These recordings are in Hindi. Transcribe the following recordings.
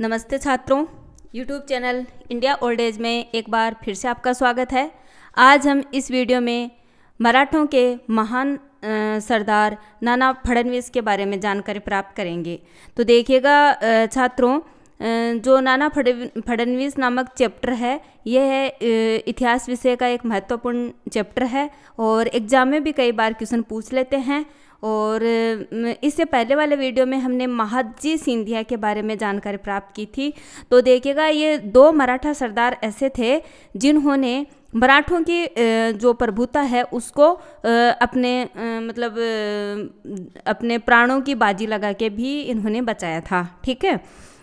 नमस्ते छात्रों YouTube channel India old age में एक बार फिर से आपका स्वागत है आज हम इस वीडियो में मराठों के महान सरदार नाना फडणवीस के बारे में जानकारी प्राप्त करेंगे तो देखिएगा छात्रों जो नाना फडणवीस नामक चैप्टर है यह है इतिहास विषय का एक महत्वपूर्ण चैप्टर है और एग्जाम में भी कई बार क्वेश्चन पूछ लेते हैं और इससे पहले वाले वीडियो में हमने महाजी सिंधिया के बारे में जानकारी प्राप्त की थी तो देखिएगा ये दो मराठा सरदार ऐसे थे जिन्होंने मराठों की जो प्रभुता है उसको अपने मतलब अपने प्राणों की बाजी लगा के भी इन्होंने बचाया था ठीक है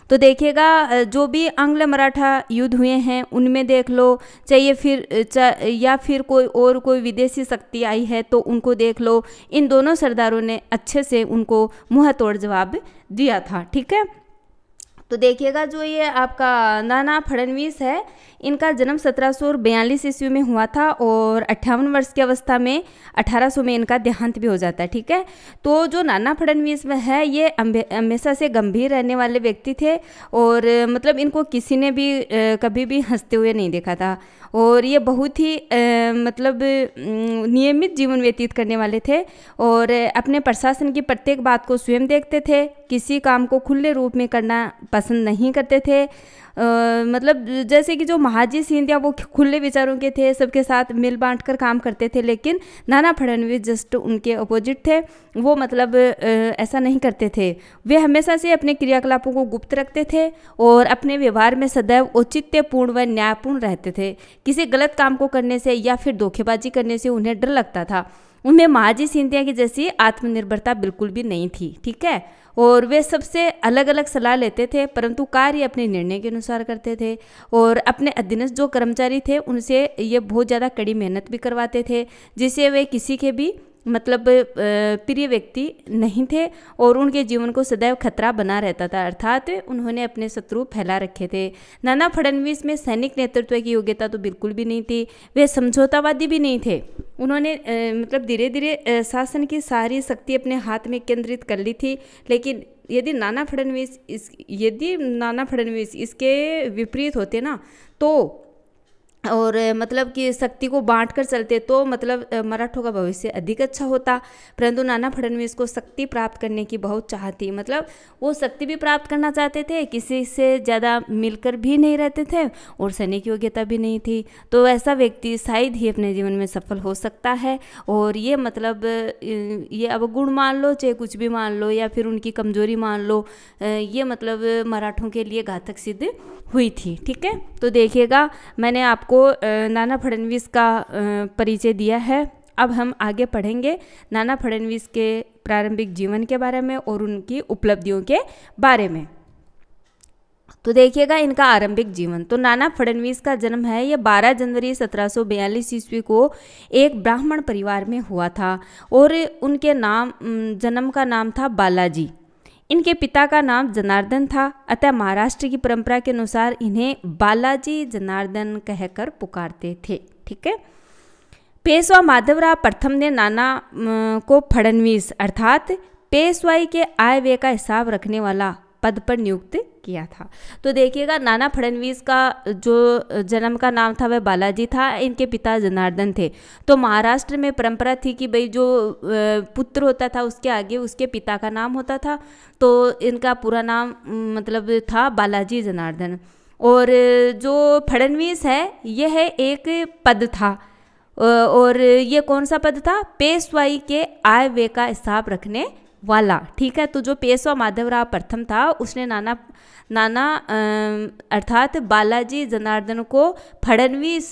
तो देखिएगा जो भी आंग्ल मराठा युद्ध हुए हैं उनमें देख लो चाहिए फिर चा, या फिर कोई और कोई विदेशी शक्ति आई है तो उनको देख लो इन दोनों सरदारों ने अच्छे से उनको मुँह तोड़ जवाब दिया था ठीक है तो देखिएगा जो ये आपका नाना फडणवीस है इनका जन्म सत्रह सौ बयालीस ईस्वी में हुआ था और अट्ठावन वर्ष की अवस्था में 1800 में इनका देहांत भी हो जाता है ठीक है तो जो नाना फडणवीस है ये हमेशा से गंभीर रहने वाले व्यक्ति थे और मतलब इनको किसी ने भी कभी भी हंसते हुए नहीं देखा था और ये बहुत ही मतलब नियमित जीवन व्यतीत करने वाले थे और अपने प्रशासन की प्रत्येक बात को स्वयं देखते थे किसी काम को खुले रूप में करना पसंद नहीं करते थे आ, मतलब जैसे कि जो महाजी सिंह थे वो खुले विचारों के थे सबके साथ मिल बांट कर काम करते थे लेकिन नाना फडणवीस जस्ट उनके अपोजिट थे वो मतलब ऐसा नहीं करते थे वे हमेशा से अपने क्रियाकलापों को गुप्त रखते थे और अपने व्यवहार में सदैव औचित्यपूर्ण व न्यायपूर्ण रहते थे किसी गलत काम को करने से या फिर धोखेबाजी करने से उन्हें डर लगता था उनमें महाजी सिंधिया की जैसी आत्मनिर्भरता बिल्कुल भी नहीं थी ठीक है और वे सबसे अलग अलग सलाह लेते थे परंतु कार्य अपने निर्णय के अनुसार करते थे और अपने अधीनस्थ जो कर्मचारी थे उनसे ये बहुत ज़्यादा कड़ी मेहनत भी करवाते थे जिससे वे किसी के भी मतलब प्रिय व्यक्ति नहीं थे और उनके जीवन को सदैव खतरा बना रहता था अर्थात उन्होंने अपने शत्रु फैला रखे थे नाना फडणवीस में सैनिक नेतृत्व की योग्यता तो बिल्कुल भी नहीं थी वे समझौतावादी भी नहीं थे उन्होंने मतलब धीरे धीरे शासन की सारी शक्ति अपने हाथ में केंद्रित कर ली थी लेकिन यदि नाना फडणवीस इस यदि नाना फडणवीस इसके विपरीत होते ना तो और मतलब कि शक्ति को बांट कर चलते तो मतलब मराठों का भविष्य अधिक अच्छा होता परंतु नाना फडणवीस को शक्ति प्राप्त करने की बहुत चाहती मतलब वो शक्ति भी प्राप्त करना चाहते थे किसी से ज़्यादा मिलकर भी नहीं रहते थे और सैनिक की योग्यता भी नहीं थी तो ऐसा व्यक्ति शायद ही अपने जीवन में सफल हो सकता है और ये मतलब ये अब गुण मान लो चाहे कुछ भी मान लो या फिर उनकी कमजोरी मान लो ये मतलब मराठों के लिए घातक सिद्ध हुई थी ठीक है तो देखिएगा मैंने आपको आपको नाना फडणवीस का परिचय दिया है अब हम आगे पढ़ेंगे नाना फडणवीस के प्रारंभिक जीवन के बारे में और उनकी उपलब्धियों के बारे में तो देखिएगा इनका आरंभिक जीवन तो नाना फडणवीस का जन्म है ये 12 जनवरी 1742 ईस्वी को एक ब्राह्मण परिवार में हुआ था और उनके नाम जन्म का नाम था बालाजी इनके पिता का नाम जनार्दन था अतः महाराष्ट्र की परंपरा के अनुसार इन्हें बालाजी जनार्दन कहकर पुकारते थे ठीक है पेशवा माधवराव प्रथम ने नाना को फडनवीस अर्थात पेशवाई के आय व्यय का हिसाब रखने वाला पद पर नियुक्त किया था तो देखिएगा नाना फडणवीस का जो जन्म का नाम था वह बालाजी था इनके पिता जनार्दन थे तो महाराष्ट्र में परंपरा थी कि भाई जो पुत्र होता था उसके आगे उसके पिता का नाम होता था तो इनका पूरा नाम मतलब था बालाजी जनार्दन और जो फडनवीस है यह है एक पद था और ये कौन सा पद था पेशवाई के आय व्यय का हिसाब रखने वाला ठीक है तो जो पेशवा माधवराव प्रथम था उसने नाना नाना अर्थात बालाजी जनार्दन को फडनवीस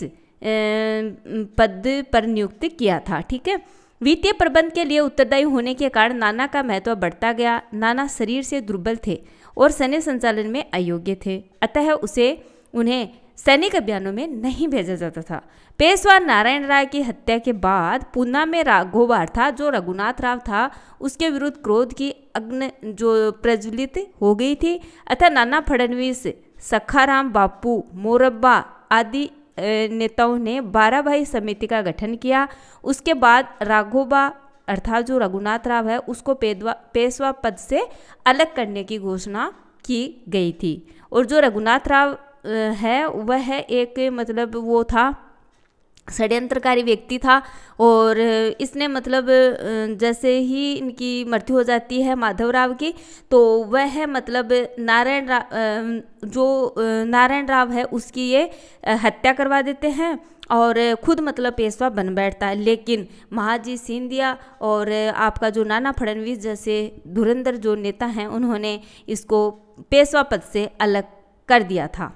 पद पर नियुक्त किया था ठीक है वित्तीय प्रबंध के लिए उत्तरदायी होने के कारण नाना का महत्व बढ़ता गया नाना शरीर से दुर्बल थे और सैन्य संचालन में अयोग्य थे अतः उसे उन्हें सैनिक अभियानों में नहीं भेजा जाता था पेशवा नारायण राय की हत्या के बाद पूना में राघोबार था जो रघुनाथ राव था उसके विरुद्ध क्रोध की अग्नि जो प्रज्वलित हो गई थी अतः नाना फडणवीस सखाराम बापू मोरब्बा आदि नेताओं ने बारह भाई समिति का गठन किया उसके बाद राघोबा अर्थात जो रघुनाथ राव है उसको पेदवा पेशवा पद से अलग करने की घोषणा की गई थी और जो रघुनाथ राव है वह है एक मतलब वो था षड्यंत्रकारी व्यक्ति था और इसने मतलब जैसे ही इनकी मृत्यु हो जाती है माधवराव की तो वह है मतलब नारायण राव जो नारायण राव है उसकी ये हत्या करवा देते हैं और खुद मतलब पेशवा बन बैठता है लेकिन महाजी सिंधिया और आपका जो नाना फडणवीस जैसे धुरंधर जो नेता हैं उन्होंने इसको पेशवा पद से अलग कर दिया था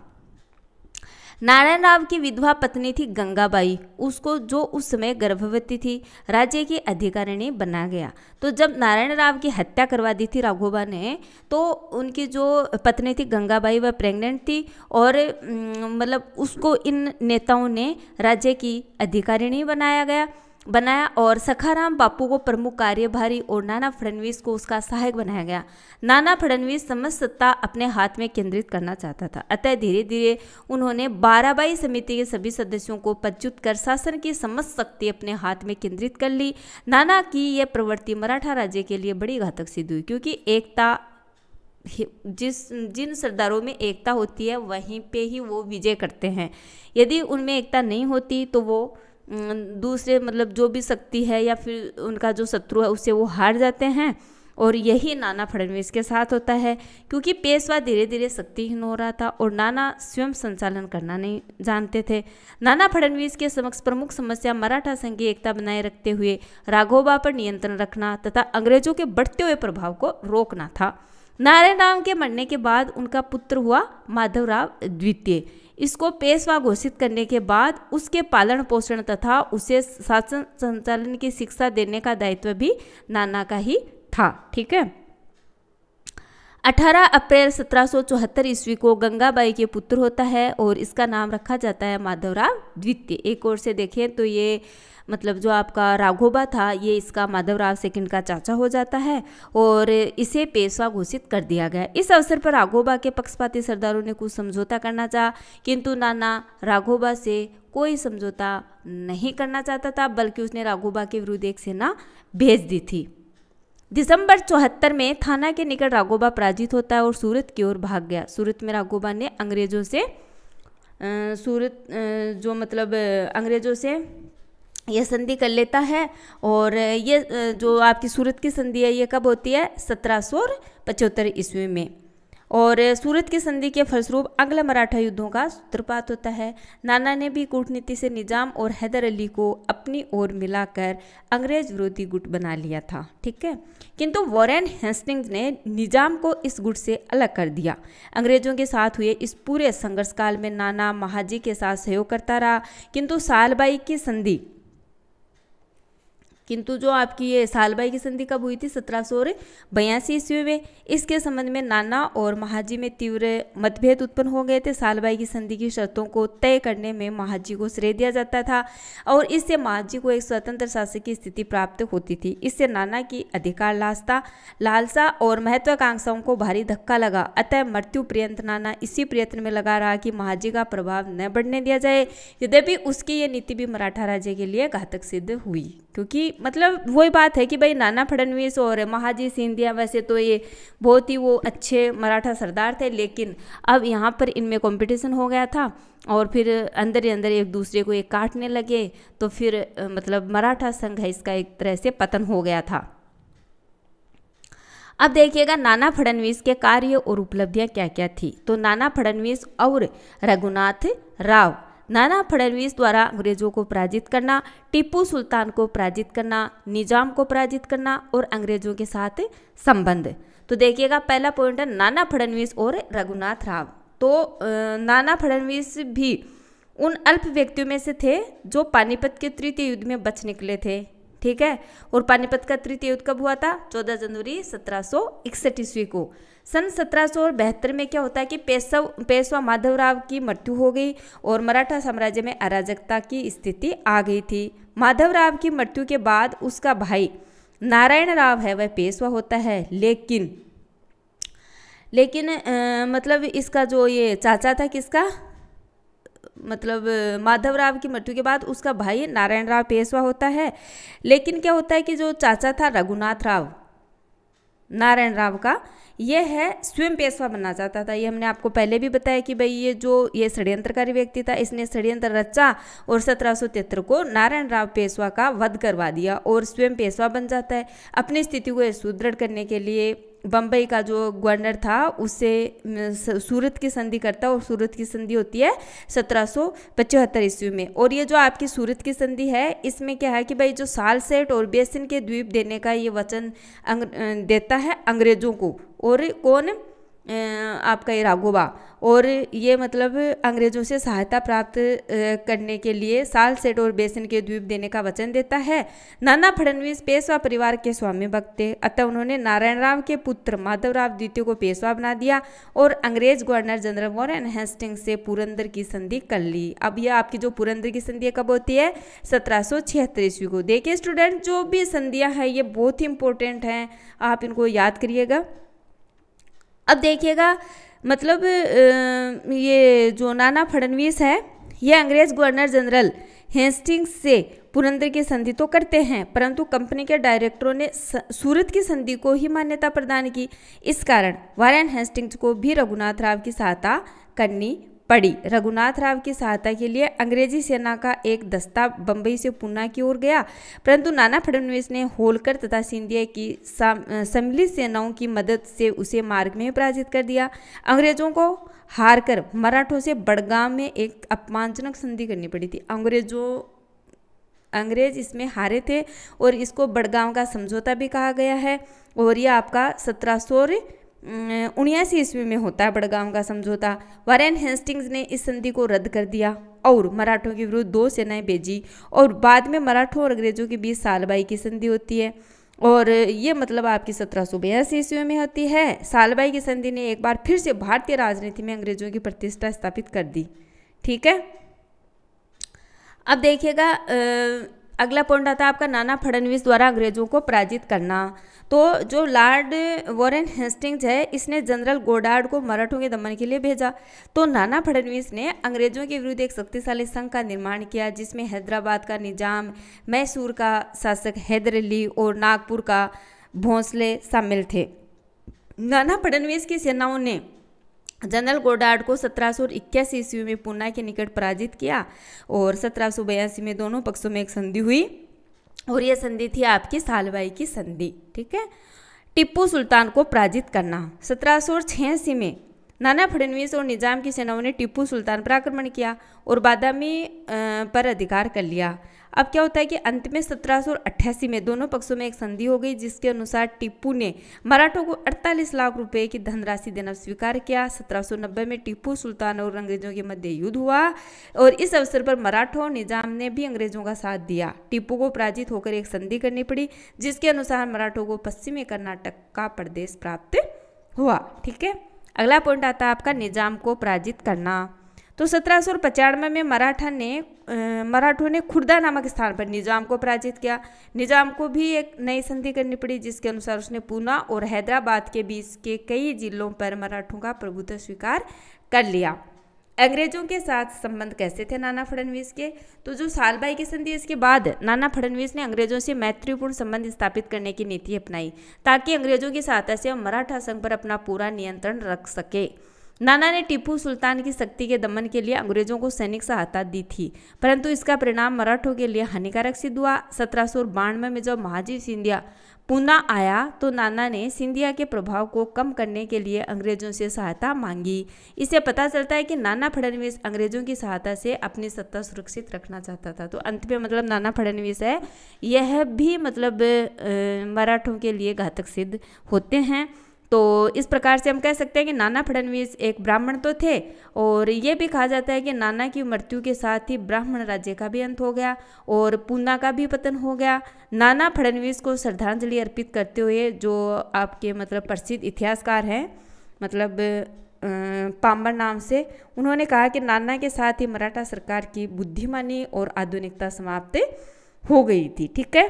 नारायण राव की विधवा पत्नी थी गंगाबाई उसको जो उस समय गर्भवती थी राज्य की अधिकारिणी बना गया तो जब नारायण राव की हत्या करवा दी थी राघोबा ने तो उनकी जो पत्नी थी गंगाबाई वह प्रेग्नेंट थी और मतलब उसको इन नेताओं ने राज्य की अधिकारिणी बनाया गया बनाया और सखाराम बापू को प्रमुख कार्यभारी और नाना फडणवीस को उसका सहायक बनाया गया नाना फडणवीस समस्त सत्ता अपने हाथ में केंद्रित करना चाहता था अतः धीरे धीरे उन्होंने बाराबाई समिति के सभी सदस्यों को पदच्युत कर शासन की समस्त शक्ति अपने हाथ में केंद्रित कर ली नाना की यह प्रवृत्ति मराठा राज्य के लिए बड़ी घातक सिद्ध हुई क्योंकि एकता जिस जिन सरदारों में एकता होती है वहीं पे ही वो विजय करते हैं यदि उनमें एकता नहीं होती तो वो दूसरे मतलब जो भी शक्ति है या फिर उनका जो शत्रु है उससे वो हार जाते हैं और यही नाना फडणवीस के साथ होता है क्योंकि पेशवा धीरे धीरे शक्तिहीन हो रहा था और नाना स्वयं संचालन करना नहीं जानते थे नाना फडणवीस के समक्ष प्रमुख समस्या मराठा संघ की एकता बनाए रखते हुए राघोबा पर नियंत्रण रखना तथा अंग्रेजों के बढ़ते हुए प्रभाव को रोकना था नारायण राम के मरने के बाद उनका पुत्र हुआ माधवराव द्वितीय इसको पेशवा घोषित करने के बाद उसके पालन पोषण तथा उसे शासन संचालन की शिक्षा देने का दायित्व भी नाना का ही था ठीक है 18 अप्रैल 1774 ईस्वी को गंगाबाई के पुत्र होता है और इसका नाम रखा जाता है माधवराव द्वितीय एक ओर से देखें तो ये मतलब जो आपका राघोबा था ये इसका माधवराव सेकंड का चाचा हो जाता है और इसे पेशवा घोषित कर दिया गया इस अवसर पर राघोबा के पक्षपाती सरदारों ने कुछ समझौता करना चाहा किंतु नाना राघोबा से कोई समझौता नहीं करना चाहता था बल्कि उसने राघोबा के विरुद्ध एक सेना भेज दी थी दिसंबर चौहत्तर में थाना के निकट राघोबा पराजित होता है और सूरत की ओर भाग गया सूरत में राघोबा ने अंग्रेजों से सूरत जो मतलब अंग्रेजों से यह संधि कर लेता है और ये जो आपकी सूरत की संधि है ये कब होती है सत्रह सौ पचहत्तर ईस्वी में और सूरत की संधि के फलस्वरूप अगला मराठा युद्धों का सूत्रपात होता है नाना ने भी कूटनीति से निजाम और हैदर अली को अपनी ओर मिलाकर अंग्रेज विरोधी गुट बना लिया था ठीक है किंतु वॉरेन हेस्टिंग्स ने निजाम को इस गुट से अलग कर दिया अंग्रेजों के साथ हुए इस पूरे संघर्ष काल में नाना महाजी के साथ सहयोग करता रहा किंतु सालबाई की संधि किंतु जो आपकी ये सालबाई की संधि कब हुई थी सत्रह सौ बयासी ईस्वी में इसके संबंध में नाना और महाजी में तीव्र मतभेद उत्पन्न हो गए थे सालबाई की संधि की शर्तों को तय करने में महाजी को श्रेय दिया जाता था और इससे महाजी को एक स्वतंत्र शासक की स्थिति प्राप्त होती थी इससे नाना की अधिकार लास्ता लालसा और महत्वाकांक्षाओं को भारी धक्का लगा अतः मृत्यु पर्यंत नाना इसी प्रयत्न में लगा रहा कि महाजी का प्रभाव न बढ़ने दिया जाए यद्यपि उसकी ये नीति भी मराठा राज्य के लिए घातक सिद्ध हुई क्योंकि मतलब वही बात है कि भाई नाना फडनवीस और महाजी सिंधिया वैसे तो ये बहुत ही वो अच्छे मराठा सरदार थे लेकिन अब यहाँ पर इनमें कंपटीशन हो गया था और फिर अंदर ही अंदर एक दूसरे को ये काटने लगे तो फिर मतलब मराठा संघ है इसका एक तरह से पतन हो गया था अब देखिएगा नाना फडनवीस के कार्य और उपलब्धियां क्या क्या थी तो नाना फडनवीस और रघुनाथ राव नाना फडणवीस द्वारा अंग्रेजों को पराजित करना टीपू सुल्तान को पराजित करना निजाम को पराजित करना और अंग्रेजों के साथ संबंध तो देखिएगा पहला पॉइंट है नाना फडणवीस और रघुनाथ राव तो नाना फडणवीस भी उन अल्प व्यक्तियों में से थे जो पानीपत के तृतीय युद्ध में बच निकले थे ठीक है और पानीपत का तृतीय युद्ध कब हुआ था 14 जनवरी सत्रह सौ ईस्वी को सन सत्रह में क्या होता है कि पेशव पेशवा माधवराव की मृत्यु हो गई और मराठा साम्राज्य में अराजकता की स्थिति आ गई थी माधवराव की मृत्यु के बाद उसका भाई नारायण राव है वह पेशवा होता है लेकिन लेकिन आ, मतलब इसका जो ये चाचा था किसका मतलब माधव राव की मृत्यु के बाद उसका भाई नारायण राव पेशवा होता है लेकिन क्या होता है कि जो चाचा था रघुनाथ राव नारायण राव का यह है स्वयं पेशवा बनना चाहता था ये हमने आपको पहले भी बताया कि भाई ये जो ये षड्यंत्रकारी व्यक्ति था इसने षड्यंत्र रचा और सत्रह को नारायण राव पेशवा का वध करवा दिया और स्वयं पेशवा बन जाता है अपनी स्थिति को सुदृढ़ करने के लिए बम्बई का जो गवर्नर था उससे सूरत की संधि करता और सूरत की संधि होती है सत्रह ईस्वी में और ये जो आपकी सूरत की संधि है इसमें क्या है कि भाई जो साल सेट और बेसिन के द्वीप देने का ये वचन देता है अंग्रेजों को और कौन आपका ये राघोबा और ये मतलब अंग्रेजों से सहायता प्राप्त करने के लिए साल सेट और बेसन के द्वीप देने का वचन देता है नाना फडणवीस पेशवा परिवार के स्वामी भक्त थे अतः उन्होंने नारायण राव के पुत्र माधवराव द्वितीय को पेशवा बना दिया और अंग्रेज गवर्नर जनरल वॉरन हेस्टिंग से पुरंदर की संधि कर ली अब यह आपकी जो पुरंदर की संधि कब होती है सत्रह सौ छिहत्तर ईस्वी को देखिए स्टूडेंट जो भी संधियाँ हैं ये बहुत ही इंपॉर्टेंट हैं आप इनको याद करिएगा अब देखिएगा मतलब ये जो नाना फडणवीस है ये अंग्रेज गवर्नर जनरल हेस्टिंग्स से पुरंदर की संधि तो करते हैं परंतु कंपनी के डायरेक्टरों ने सूरत की संधि को ही मान्यता प्रदान की इस कारण वारेन हेस्टिंग्स को भी रघुनाथ राव की सहायता करनी पड़ी रघुनाथ राव की सहायता के लिए अंग्रेजी सेना का एक दस्ता बम्बई से पूना की ओर गया परंतु नाना फडणवीस ने होलकर तथा सिंधिया की सम्मिलित सेनाओं की मदद से उसे मार्ग में पराजित कर दिया अंग्रेजों को हारकर मराठों से बड़गाम में एक अपमानजनक संधि करनी पड़ी थी अंग्रेजों अंग्रेज इसमें हारे थे और इसको बड़गांव का समझौता भी कहा गया है और यह आपका सत्रह उन्यासी ईस्वी में होता है बड़गाम का समझौता वारेन हेस्टिंग्स ने इस संधि को रद्द कर दिया और मराठों के विरुद्ध दो सेनाएं भेजी और बाद में मराठों और अंग्रेजों के बीच सालबाई की संधि होती है और ये मतलब आपकी सत्रह सौ बयासी ईस्वी में होती है सालबाई की संधि ने एक बार फिर से भारतीय राजनीति में अंग्रेजों की प्रतिष्ठा स्थापित कर दी ठीक है अब देखिएगा अगला पॉइंट आता है आपका नाना फडणवीस द्वारा अंग्रेजों को पराजित करना तो जो लॉर्ड वॉरेन हेस्टिंग्स है इसने जनरल गोडार्ड को मराठों के दमन के लिए भेजा तो नाना फडणवीस ने अंग्रेजों के विरुद्ध एक शक्तिशाली संघ का निर्माण किया जिसमें हैदराबाद का निजाम मैसूर का शासक हैदर अली और नागपुर का भोंसले शामिल थे नाना फडणवीस की सेनाओं ने जनरल गोडार्ड को सत्रह सौ ईस्वी में पूना के निकट पराजित किया और सत्रह में दोनों पक्षों में एक संधि हुई और यह संधि थी आपकी सालवाई की संधि ठीक है टिप्पू सुल्तान को पराजित करना सत्रह में नाना फडनवीस और निजाम की सेनाओं ने टीपू सुल्तान पर आक्रमण किया और बादामी पर अधिकार कर लिया अब क्या होता है कि अंत में सत्रह में दोनों पक्षों में एक संधि हो गई जिसके अनुसार टीपू ने मराठों को 48 लाख रुपए की धनराशि देना स्वीकार किया 1790 में टीपू सुल्तान और अंग्रेजों के मध्य युद्ध हुआ और इस अवसर पर मराठों निजाम ने भी अंग्रेजों का साथ दिया टीपू को पराजित होकर एक संधि करनी पड़ी जिसके अनुसार मराठों को पश्चिमी कर्नाटक का प्रदेश प्राप्त हुआ ठीक है अगला पॉइंट आता है आपका निज़ाम को पराजित करना तो सत्रह सौ पचानवे में मराठा ने मराठों ने खुर्दा नामक स्थान पर निज़ाम को पराजित किया निज़ाम को भी एक नई संधि करनी पड़ी जिसके अनुसार उसने पूना और हैदराबाद के बीच के कई जिलों पर मराठों का प्रभुत्व स्वीकार कर लिया अंग्रेजों के साथ संबंध कैसे थे नाना फडणवीस के तो जो सालबाई की संधि इसके बाद नाना फडणवीस ने अंग्रेजों से मैत्रीपूर्ण संबंध स्थापित करने की नीति अपनाई ताकि अंग्रेजों की सहायता से मराठा संघ पर अपना पूरा नियंत्रण रख सके नाना ने टीपू सुल्तान की शक्ति के दमन के लिए अंग्रेजों को सैनिक सहायता दी थी परंतु इसका परिणाम मराठों के लिए हानिकारक सिद्ध हुआ सत्रह सौ बानवे में जब महाजी सिंधिया पूना आया तो नाना ने सिंधिया के प्रभाव को कम करने के लिए अंग्रेजों से सहायता मांगी इससे पता चलता है कि नाना फडणवीस अंग्रेजों की सहायता से अपनी सत्ता सुरक्षित रखना चाहता था तो अंत में मतलब नाना फडणवीस है यह भी मतलब मराठों के लिए घातक सिद्ध होते हैं तो इस प्रकार से हम कह सकते हैं कि नाना फडणवीस एक ब्राह्मण तो थे और ये भी कहा जाता है कि नाना की मृत्यु के साथ ही ब्राह्मण राज्य का भी अंत हो गया और पूना का भी पतन हो गया नाना फडणवीस को श्रद्धांजलि अर्पित करते हुए जो आपके मतलब प्रसिद्ध इतिहासकार हैं मतलब पाम्बर नाम से उन्होंने कहा कि नाना के साथ ही मराठा सरकार की बुद्धिमानी और आधुनिकता समाप्त हो गई थी ठीक है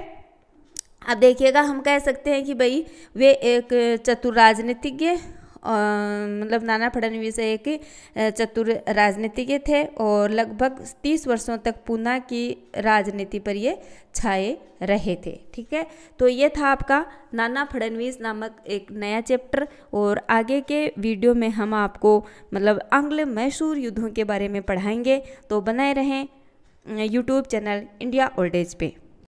अब देखिएगा हम कह सकते हैं कि भाई वे एक चतुर राजनीतिज्ञ मतलब नाना फडणवीस एक चतुर राजनीतिज्ञ थे और लगभग तीस वर्षों तक पूना की राजनीति पर ये छाए रहे थे ठीक है तो ये था आपका नाना फडणवीस नामक एक नया चैप्टर और आगे के वीडियो में हम आपको मतलब आंग्ल मैसूर युद्धों के बारे में पढ़ाएंगे तो बनाए रहें YouTube channel India old age पर